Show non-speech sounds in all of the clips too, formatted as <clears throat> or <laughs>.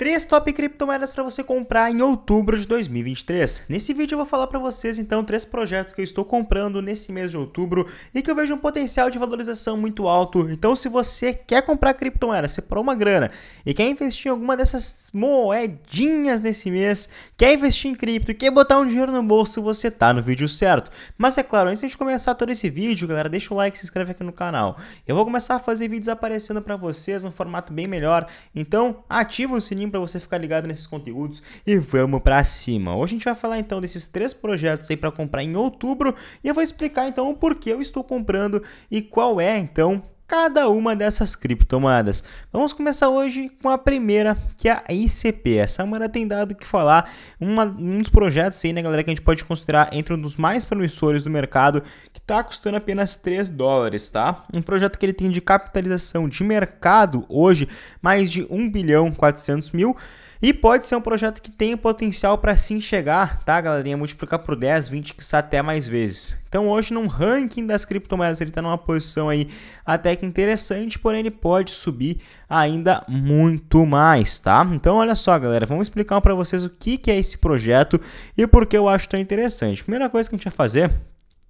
Três top criptomoedas para você comprar em outubro de 2023. Nesse vídeo eu vou falar para vocês então três projetos que eu estou comprando nesse mês de outubro e que eu vejo um potencial de valorização muito alto. Então se você quer comprar criptomoeda, separou uma grana e quer investir em alguma dessas moedinhas nesse mês, quer investir em cripto e quer botar um dinheiro no bolso, você tá no vídeo certo. Mas é claro, antes de começar todo esse vídeo, galera, deixa o like, se inscreve aqui no canal. Eu vou começar a fazer vídeos aparecendo para vocês num formato bem melhor. Então ativa o sininho para você ficar ligado nesses conteúdos e vamos para cima. Hoje a gente vai falar então desses três projetos aí para comprar em outubro e eu vou explicar então o porquê eu estou comprando e qual é então cada uma dessas criptomoedas. Vamos começar hoje com a primeira, que é a ICP. Essa semana tem dado o que falar, uma, um dos projetos aí, né, galera, que a gente pode considerar entre um dos mais promissores do mercado, que está custando apenas 3 dólares, tá? Um projeto que ele tem de capitalização de mercado hoje mais de 1 bilhão 400 mil. E pode ser um projeto que tem potencial para sim chegar, tá, galerinha? Multiplicar por 10, 20, que está até mais vezes. Então hoje no ranking das criptomoedas ele está numa posição aí até que interessante, porém ele pode subir ainda muito mais, tá? Então olha só, galera, vamos explicar para vocês o que, que é esse projeto e por que eu acho tão interessante. Primeira coisa que a gente vai fazer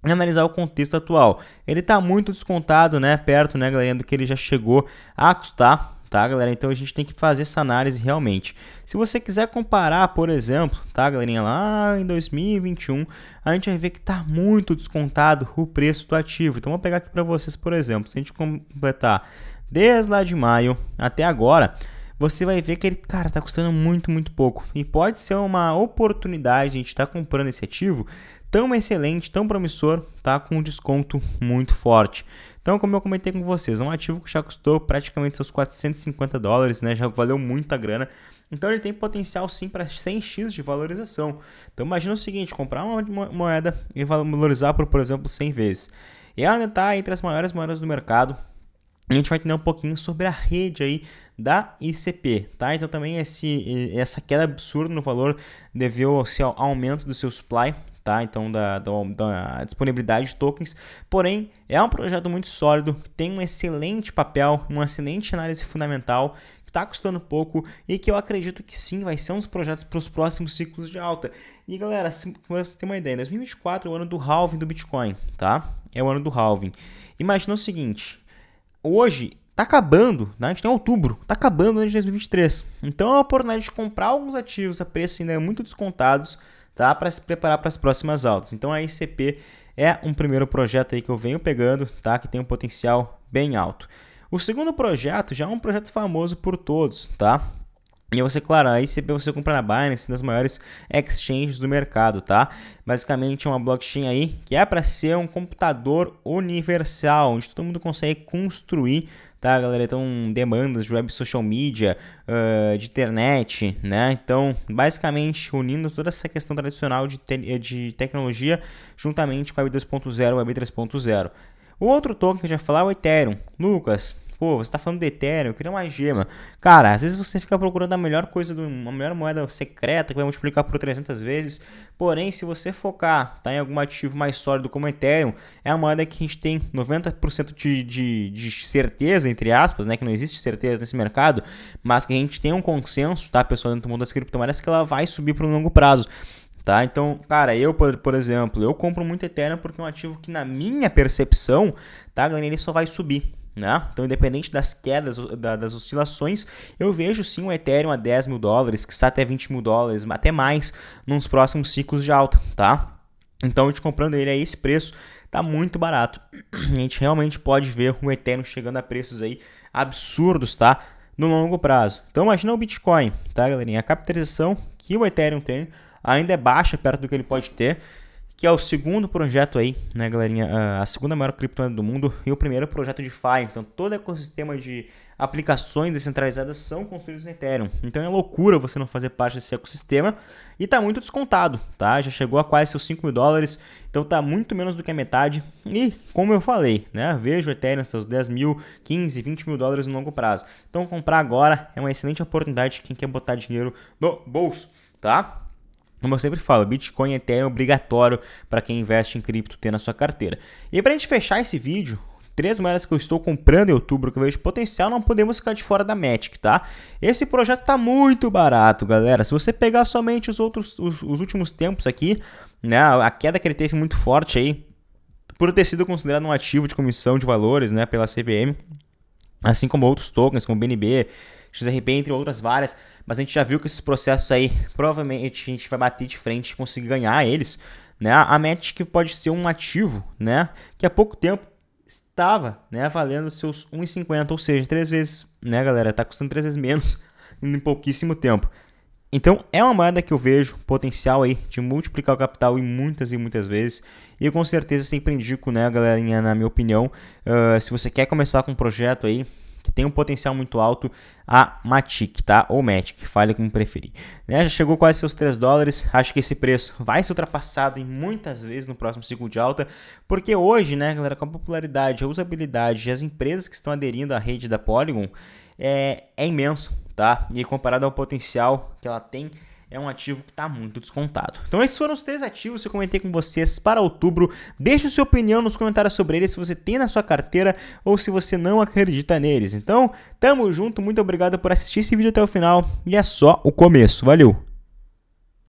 é analisar o contexto atual. Ele está muito descontado, né, perto, né, galera, do que ele já chegou a custar tá, galera? Então a gente tem que fazer essa análise realmente. Se você quiser comparar, por exemplo, tá, galerinha, lá em 2021, a gente vai ver que tá muito descontado o preço do ativo. Então vou pegar aqui para vocês, por exemplo, se a gente completar desde lá de maio até agora, você vai ver que ele, cara, tá custando muito, muito pouco. E pode ser uma oportunidade, a gente tá comprando esse ativo tão excelente, tão promissor, tá com um desconto muito forte. Então, como eu comentei com vocês, um ativo que já custou praticamente seus 450 dólares, né? Já valeu muita grana. Então ele tem potencial sim para 100x de valorização. Então imagina o seguinte, comprar uma moeda e valorizar por, por exemplo, 100 vezes. E ela está entre as maiores moedas do mercado, a gente vai entender um pouquinho sobre a rede aí da ICP, tá? Então também esse, essa queda absurda no valor deveu ao aumento do seu supply, tá? Então, da, da, da, disponibilidade de tokens. Porém, é um projeto muito sólido, que tem um excelente papel, uma excelente análise fundamental, que está custando pouco e que eu acredito que sim vai ser um dos projetos para os próximos ciclos de alta. E galera, assim, para você ter uma ideia, 2024 é o ano do halving do Bitcoin, tá? É o ano do halving. Imagina o seguinte. Hoje tá acabando, né? a gente tem tá outubro, tá acabando o ano de 2023. Então é uma oportunidade de comprar alguns ativos a preços ainda muito descontados tá? Para se preparar para as próximas altas. Então a ICP é um primeiro projeto aí que eu venho pegando, tá? Que tem um potencial bem alto. O segundo projeto já é um projeto famoso por todos, tá? E você, claro, aí você, você compra na Binance, das maiores exchanges do mercado, tá? Basicamente é uma blockchain aí que é para ser um computador universal, onde todo mundo consegue construir, tá, galera? Então, demandas de web social media, uh, de internet, né? Então, basicamente, unindo toda essa questão tradicional de, te de tecnologia juntamente com a Web 2.0, Web 3.0. O outro token que eu já falar é o Ethereum. Lucas, pô, você tá falando de Ethereum, eu queria uma gema. Cara, às vezes você fica procurando a melhor coisa, do, melhor moeda secreta que vai multiplicar por 300 vezes. Porém, se você focar tá, em algum ativo mais sólido como Ethereum, é a moeda que a gente tem 90% de, de, de certeza, entre aspas, né? Que não existe certeza nesse mercado, mas que a gente tem um consenso, tá, pessoal, dentro do mundo das criptomoedas, que ela vai subir para um longo prazo. Tá? Então, cara, eu, por, por exemplo, eu compro muito Ethereum porque é um ativo que, na minha percepção, tá, ele só vai subir. Né? Então, independente das quedas, da, das oscilações, eu vejo sim o Ethereum a 10 mil dólares, que está até 20 mil dólares, até mais, nos próximos ciclos de alta, tá? Então, a gente comprando ele a esse preço, tá muito barato. <clears throat> A gente realmente pode ver o Ethereum chegando a preços aí absurdos, tá? No longo prazo. Então, imagina o Bitcoin, tá, galerinha? A capitalização que o Ethereum tem ainda é baixa perto do que ele pode ter que é o segundo projeto aí, né, galerinha? Ah, a segunda maior criptomoeda do mundo e o primeiro projeto de DeFi. Então, todo ecossistema de aplicações descentralizadas são construídos no Ethereum. Então, é loucura você não fazer parte desse ecossistema e tá muito descontado, tá? Já chegou a quase seus 5 mil dólares, então tá muito menos do que a metade. E, como eu falei, né, vejo o Ethereum seus 10 mil, 15, 20 mil dólares no longo prazo. Então, comprar agora é uma excelente oportunidade quem quer botar dinheiro no bolso, tá? Como eu sempre falo, Bitcoin e Ethereum é obrigatório para quem investe em cripto ter na sua carteira. E para a gente fechar esse vídeo, três moedas que eu estou comprando em outubro que eu vejo potencial, não podemos ficar de fora da Matic, tá? Esse projeto está muito barato, galera. Se você pegar somente os outros, os, os últimos tempos aqui, né, a queda que ele teve muito forte aí, por ter sido considerado um ativo de comissão de valores, né, pela CBM, assim como outros tokens, como BNB, XRP, entre outras várias. Mas a gente já viu que esses processos aí, provavelmente a gente vai bater de frente e conseguir ganhar eles. Né? A Matic pode ser um ativo, né? Que há pouco tempo estava né, valendo seus 1,50, ou seja, três vezes, né, galera? Tá custando três vezes menos <laughs> em pouquíssimo tempo. Então é uma moeda que eu vejo potencial aí de multiplicar o capital em muitas e muitas vezes. E eu com certeza sempre indico, né, galerinha, na minha opinião, uh, se você quer começar com um projeto aí, que tem um potencial muito alto, a Matic, tá? Ou Matic, falha como preferir. Né? Já chegou quase seus 3 dólares, acho que esse preço vai ser ultrapassado em muitas vezes no próximo ciclo de alta, porque hoje, né, galera, com a popularidade, a usabilidade e as empresas que estão aderindo à rede da Polygon, é, é imenso, tá? E comparado ao potencial que ela tem, é um ativo que está muito descontado. Então esses foram os três ativos que eu comentei com vocês para outubro. Deixe sua opinião nos comentários sobre eles, se você tem na sua carteira ou se você não acredita neles. Então, tamo junto, muito obrigado por assistir esse vídeo até o final e é só o começo. Valeu!